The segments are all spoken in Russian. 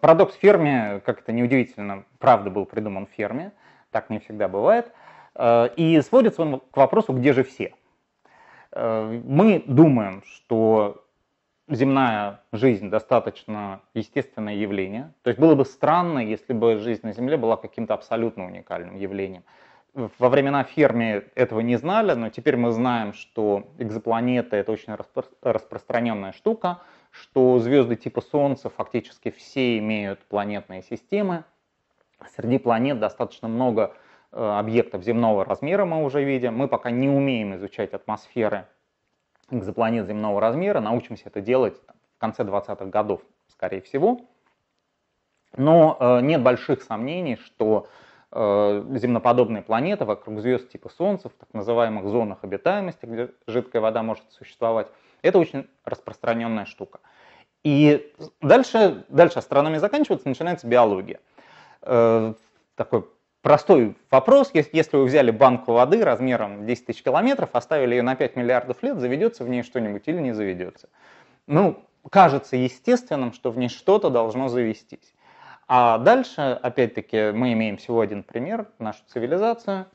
Парадокс Ферми, как это неудивительно, правда был придуман в ферме, так не всегда бывает. Э, и сводится он к вопросу, где же все. Э, мы думаем, что земная жизнь достаточно естественное явление. То есть было бы странно, если бы жизнь на Земле была каким-то абсолютно уникальным явлением. Во времена Ферми этого не знали, но теперь мы знаем, что экзопланеты — это очень распро распространенная штука, что звезды типа Солнца фактически все имеют планетные системы. Среди планет достаточно много э, объектов земного размера мы уже видим. Мы пока не умеем изучать атмосферы экзопланет земного размера. Научимся это делать в конце 20-х годов, скорее всего. Но э, нет больших сомнений, что э, земноподобные планеты вокруг звезд типа Солнца, в так называемых зонах обитаемости, где жидкая вода может существовать, это очень распространенная штука. И дальше, дальше астрономия заканчивается, начинается биология. Э, такой простой вопрос, если вы взяли банку воды размером 10 тысяч километров, оставили ее на 5 миллиардов лет, заведется в ней что-нибудь или не заведется? Ну, кажется естественным, что в ней что-то должно завестись. А дальше, опять-таки, мы имеем всего один пример, нашу цивилизацию.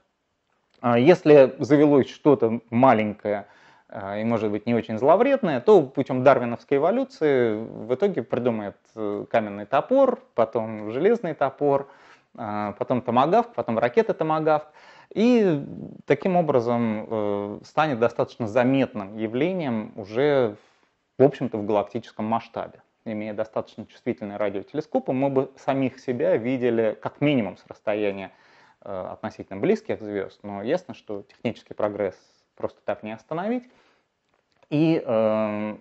Э, если завелось что-то маленькое, а, и, может быть, не очень зловредная, то путем дарвиновской эволюции в итоге придумает э, каменный топор, потом железный топор, а, потом томагавк, потом ракета томагавк. И таким образом э, станет достаточно заметным явлением уже, в общем-то, в галактическом масштабе. Имея достаточно чувствительные радиотелескопы, мы бы самих себя видели как минимум с расстояния э, относительно близких звезд, но ясно, что технический прогресс просто так не остановить. И э,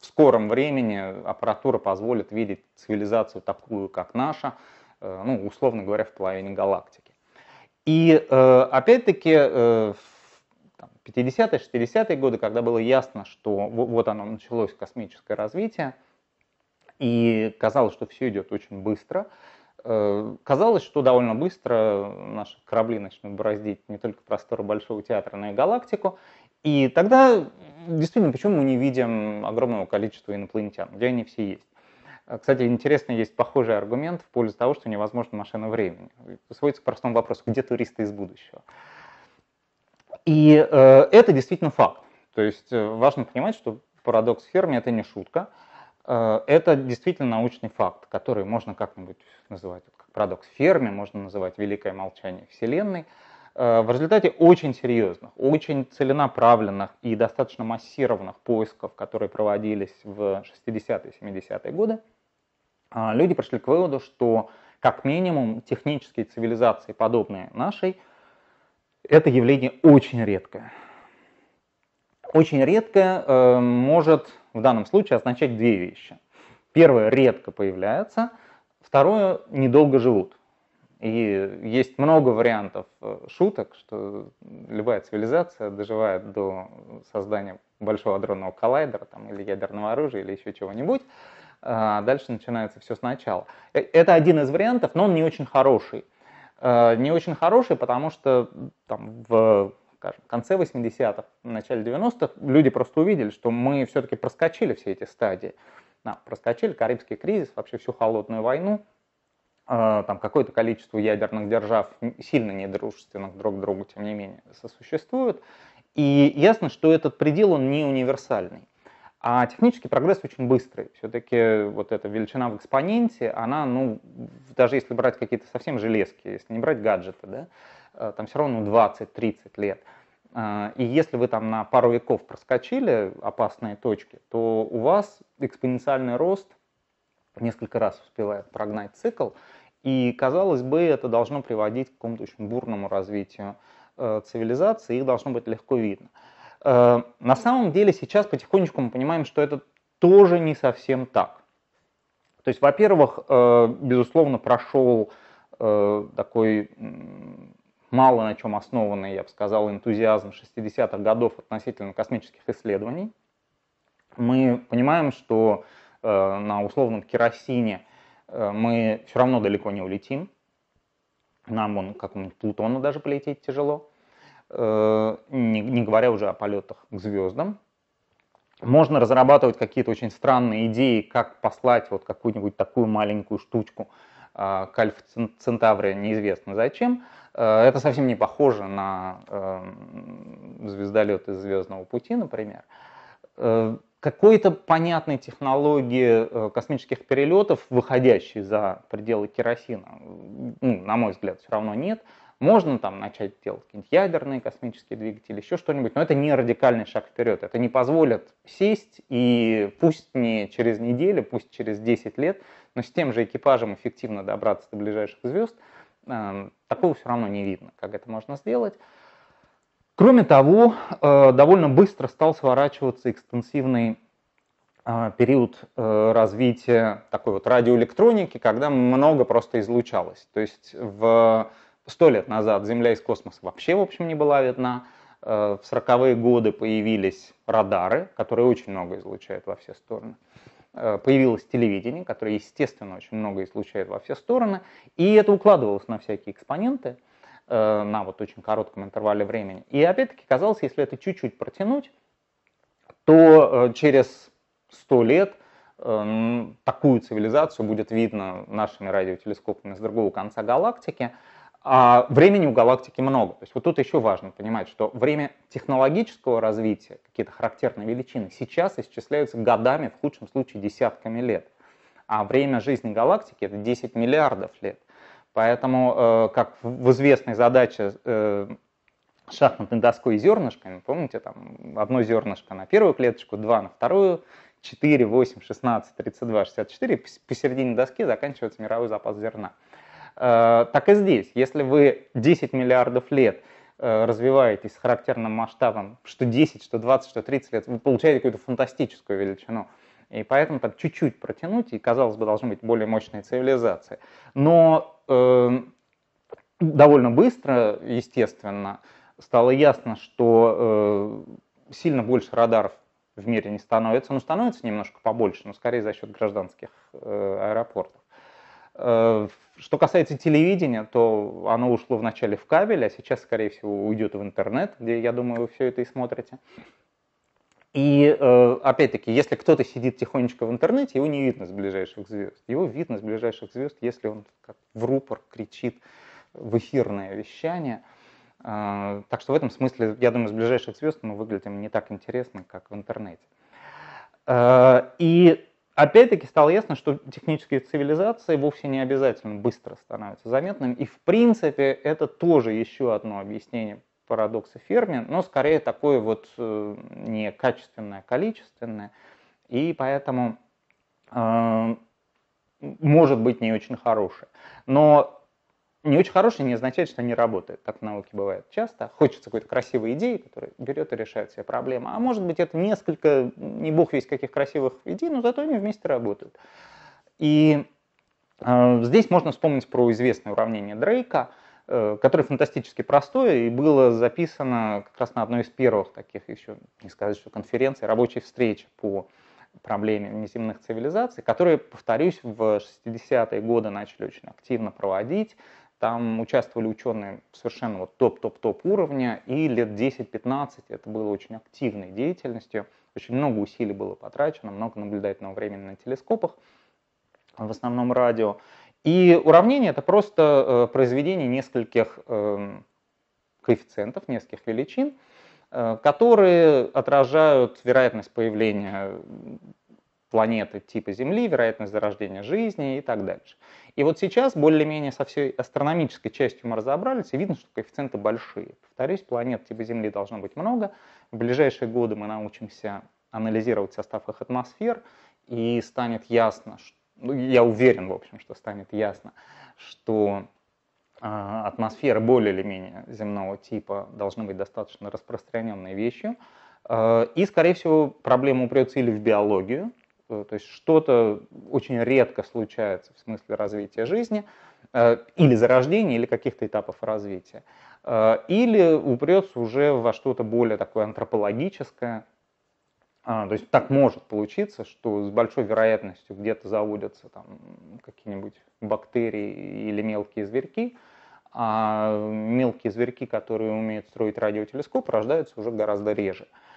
в скором времени аппаратура позволит видеть цивилизацию такую, как наша, э, ну, условно говоря, в половине галактики. И э, опять-таки э, 50-е, 60-е годы, когда было ясно, что вот оно началось космическое развитие, и казалось, что все идет очень быстро, э, Э, казалось, что довольно быстро наши корабли начнут бороздить не только просторы Большого театра, но и галактику. И тогда действительно, почему мы не видим огромного количества инопланетян, где они все есть? Э, кстати, интересно, есть похожий аргумент в пользу того, что невозможно машина времени. Сводится к простому вопросу, где туристы из будущего? И э, это действительно факт. То есть э, важно понимать, что парадокс Ферми – это не шутка. Э, это действительно научный факт, который можно как-нибудь называть как парадокс Ферми, можно называть великое молчание Вселенной. Э, в результате очень серьезных, очень целенаправленных и достаточно массированных поисков, которые проводились в 60-е, 70-е годы, э, люди пришли к выводу, что как минимум технические цивилизации, подобные нашей, это явление очень редкое. Очень редкое э, может в данном случае означать две вещи. Первое, редко появляется, второе, недолго живут. И есть много вариантов э, шуток, что любая цивилизация доживает до создания большого адронного коллайдера там, или ядерного оружия или еще чего-нибудь. А дальше начинается все сначала. Э, это один из вариантов, но он не очень хороший. Э, не очень хороший, потому что там, в скажем, конце 80-х, начале 90-х, люди просто увидели, что мы все-таки проскочили все эти стадии. Да, проскочили Карибский кризис, вообще всю холодную войну, э, там какое-то количество ядерных держав, сильно недружественных друг к другу, тем не менее, сосуществуют. И ясно, что этот предел, он не универсальный. А технический прогресс очень быстрый. Все-таки вот эта величина в экспоненте, она, ну, даже если брать какие-то совсем железки, если не брать гаджеты, да, Э, там все равно 20-30 лет. Э, и если вы там на пару веков проскочили опасные точки, то у вас экспоненциальный рост несколько раз успевает прогнать цикл, и, казалось бы, это должно приводить к какому-то очень бурному развитию э, цивилизации, их должно быть легко видно. На самом деле сейчас потихонечку мы понимаем, что это тоже не совсем так. То есть, во-первых, безусловно, прошел такой мало на чем основанный, я бы сказал, энтузиазм 60-х годов относительно космических исследований. Мы понимаем, что э, на условном керосине э, мы все равно далеко не улетим. Нам он, как какому-нибудь даже полететь тяжело, э, не, не говоря уже о полетах к звездам. Можно разрабатывать какие-то очень странные идеи, как послать вот какую-нибудь такую маленькую штучку а, к Альфа Центавре неизвестно зачем, Э, это совсем не похоже на эм, звездолет из «Звездного пути», например. Э, какой-то понятной технологии э, космических перелетов, выходящей за пределы керосина, ну, на мой взгляд, все равно нет. Можно там начать делать какие-нибудь ядерные космические двигатели, еще что-нибудь, но это не радикальный шаг вперед. Это не позволит сесть и пусть не через неделю, пусть через 10 лет, но с тем же экипажем эффективно добраться до ближайших звезд, эм, Такого все равно не видно, как это можно сделать. Кроме того, э, довольно быстро стал сворачиваться экстенсивный э, период э, развития такой вот радиоэлектроники, когда много просто излучалось. То есть в сто лет назад Земля из космоса вообще, в общем, не была видна. В 40-е годы появились радары, которые очень много излучают во все стороны. Э, появилось телевидение, которое, естественно, очень многое излучает во все стороны, и это укладывалось на всякие экспоненты э, на вот очень коротком интервале времени. И опять-таки казалось, если это чуть-чуть протянуть, то э, через сто лет такую цивилизацию будет видно нашими радиотелескопами с другого конца галактики – а времени у галактики много. То есть вот тут еще важно понимать, что время технологического развития, какие-то характерные величины, сейчас исчисляются годами, в худшем случае десятками лет. А время жизни галактики это 10 миллиардов лет. Поэтому, э, как в известной задаче э, шахматной доской и зернышками, помните, там одно зернышко на первую клеточку, два на вторую, 4, 8, 16, 32, 64, посередине доски заканчивается мировой запас зерна. Э, так и здесь, если вы 10 миллиардов лет э, развиваетесь с характерным масштабом, что 10, что 20, что 30 лет, вы получаете какую-то фантастическую величину. И поэтому там чуть-чуть протянуть, и, казалось бы, должны быть более мощные цивилизации. Но э, довольно быстро, естественно, стало ясно, что э, сильно больше радаров в мире не становится. Ну, становится немножко побольше, но скорее за счет гражданских э, аэропортов. Э, что касается телевидения, то оно ушло вначале в кабель, а сейчас, скорее всего, уйдет в интернет, где, я думаю, вы все это и смотрите. И э, опять-таки, если кто-то сидит тихонечко в интернете, его не видно с ближайших звезд. Его видно с ближайших звезд, если он как в рупор кричит в эфирное вещание. Э, так что в этом смысле, я думаю, с ближайших звезд мы выглядим не так интересно, как в интернете. И Опять-таки стало ясно, что технические цивилизации вовсе не обязательно быстро становятся заметными. И в принципе это тоже еще одно объяснение парадокса Ферми, но скорее такое вот э, не качественное, а количественное. И поэтому э, может быть не очень хорошее. Но не очень хорошие не означает, что они работают, Так в науке бывает часто. Хочется какой-то красивой идеи, которая берет и решает все проблемы. А может быть, это несколько, не бог весь каких красивых идей, но зато они вместе работают. И э, здесь можно вспомнить про известное уравнение Дрейка, э, которое фантастически простое и было записано как раз на одной из первых таких еще, не сказать, что конференций, рабочей встреч по проблеме внеземных цивилизаций, которые, повторюсь, в 60-е годы начали очень активно проводить. Там участвовали ученые совершенно вот топ-топ-топ уровня, и лет 10-15 это было очень активной деятельностью. Очень много усилий было потрачено, много наблюдательного времени на телескопах, в основном радио. И уравнение это просто э, произведение нескольких эм, коэффициентов, нескольких величин, э, которые отражают вероятность появления планеты типа Земли, вероятность зарождения жизни и так дальше. И вот сейчас более-менее со всей астрономической частью мы разобрались, и видно, что коэффициенты большие. Повторюсь, планет типа Земли должно быть много. В ближайшие годы мы научимся анализировать состав их атмосфер, и станет ясно, что, ну, я уверен, в общем, что станет ясно, что э, атмосферы более или менее земного типа должны быть достаточно распространенной вещью. Э, и, скорее всего, проблема упрется или в биологию, то есть что-то очень редко случается в смысле развития жизни, э, или зарождения, или каких-то этапов развития. Э, или упрется уже во что-то более такое антропологическое. А, то есть так может получиться, что с большой вероятностью где-то заводятся там какие-нибудь бактерии или мелкие зверьки, а мелкие зверьки, которые умеют строить радиотелескоп, рождаются уже гораздо реже. Uh,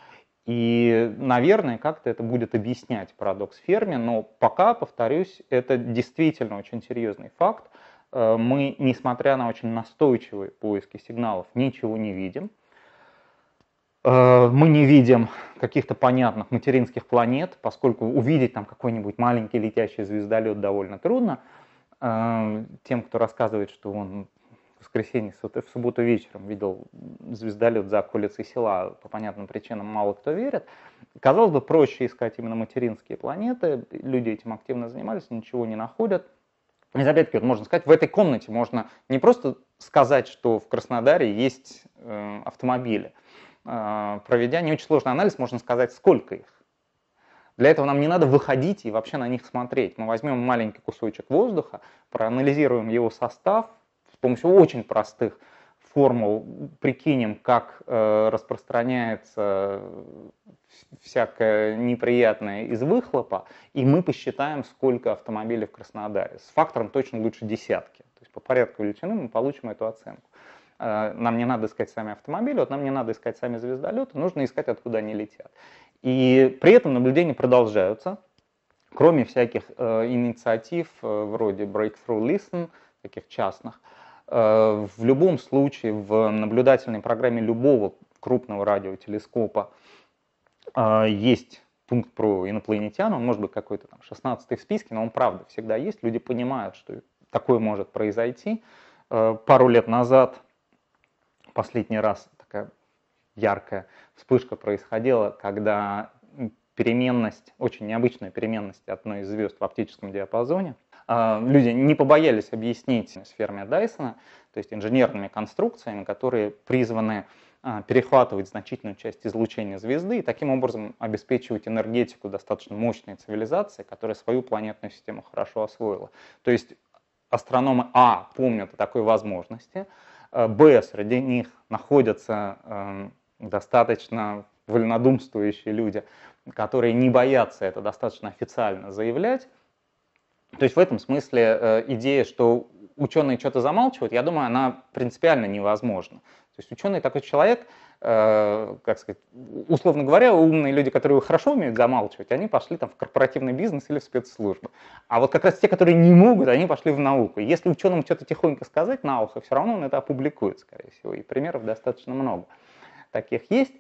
и, наверное, как-то это будет объяснять парадокс Ферми, но пока, повторюсь, это действительно очень серьезный факт. Э, мы, несмотря на очень настойчивые поиски сигналов, ничего не видим. Э, мы не видим каких-то понятных материнских планет, поскольку увидеть там какой-нибудь маленький летящий звездолет довольно трудно. Э, тем, кто рассказывает, что он воскресенье, в субботу вечером видел звездолет за околицей села, по понятным причинам мало кто верит. Казалось бы, проще искать именно материнские планеты, люди этим активно занимались, ничего не находят. Из опять-таки, вот можно сказать, в этой комнате можно не просто сказать, что в Краснодаре есть э, автомобили. Э, проведя не очень сложный анализ, можно сказать, сколько их. Для этого нам не надо выходить и вообще на них смотреть. Мы возьмем маленький кусочек воздуха, проанализируем его состав, помощью очень простых формул прикинем, как э, распространяется всякое неприятное из выхлопа, и мы посчитаем, сколько автомобилей в Краснодаре. С фактором точно лучше десятки. То есть по порядку величины мы получим эту оценку. Э, нам не надо искать сами автомобили, вот нам не надо искать сами звездолеты, нужно искать, откуда они летят. И при этом наблюдения продолжаются, кроме всяких э, инициатив э, вроде Breakthrough Listen, таких частных, э, Э, в любом случае в наблюдательной программе любого крупного радиотелескопа э, есть пункт про инопланетян, он может быть какой-то там 16 в списке, но он правда всегда есть. Люди понимают, что такое может произойти. Э, пару лет назад, последний раз такая яркая вспышка происходила, когда переменность, очень необычная переменность одной из звезд в оптическом диапазоне – а, люди не побоялись объяснить сферами Дайсона, то есть инженерными конструкциями, которые призваны а, перехватывать значительную часть излучения звезды и таким образом обеспечивать энергетику достаточно мощной цивилизации, которая свою планетную систему хорошо освоила. То есть астрономы А помнят о такой возможности, а, Б среди них находятся достаточно вольнодумствующие люди, которые не боятся это достаточно официально заявлять, то есть в этом смысле э, идея, что ученые что-то замалчивают, я думаю, она принципиально невозможна. То есть ученый такой человек, э, как сказать, условно говоря, умные люди, которые хорошо умеют замалчивать, они пошли там в корпоративный бизнес или в спецслужбы. А вот как раз те, которые не могут, они пошли в науку. Если ученому что-то тихонько сказать на ухо, все равно он это опубликует, скорее всего. И примеров достаточно много. Таких есть.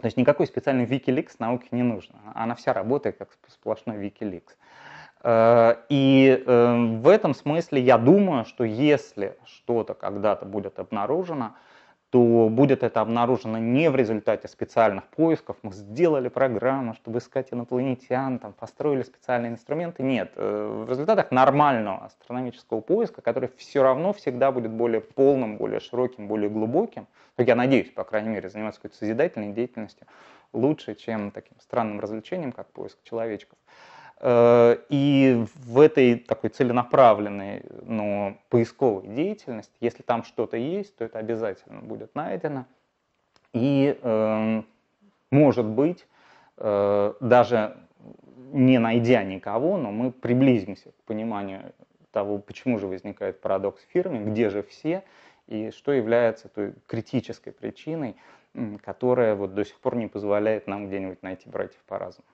То есть никакой специальный Wikileaks науке не нужно. Она вся работает как сплошной Wikileaks. Э, и эм, в этом смысле я думаю, что если что-то когда-то будет обнаружено, то будет это обнаружено не в результате специальных поисков. Мы сделали программу, чтобы искать инопланетян, там, построили специальные инструменты. Нет, э, в результатах нормального астрономического поиска, который все равно всегда будет более полным, более широким, более глубоким, я надеюсь, по крайней мере, заниматься какой-то созидательной деятельностью, лучше, чем таким странным развлечением, как поиск человечков. Э, и в этой такой целенаправленной, но ну, поисковой деятельности, если там что-то есть, то это обязательно будет найдено. И, эм, может быть, э, даже не найдя никого, но мы приблизимся к пониманию того, почему же возникает парадокс в фирме, где же все, и что является той критической причиной, которая вот до сих пор не позволяет нам где-нибудь найти братьев по разуму.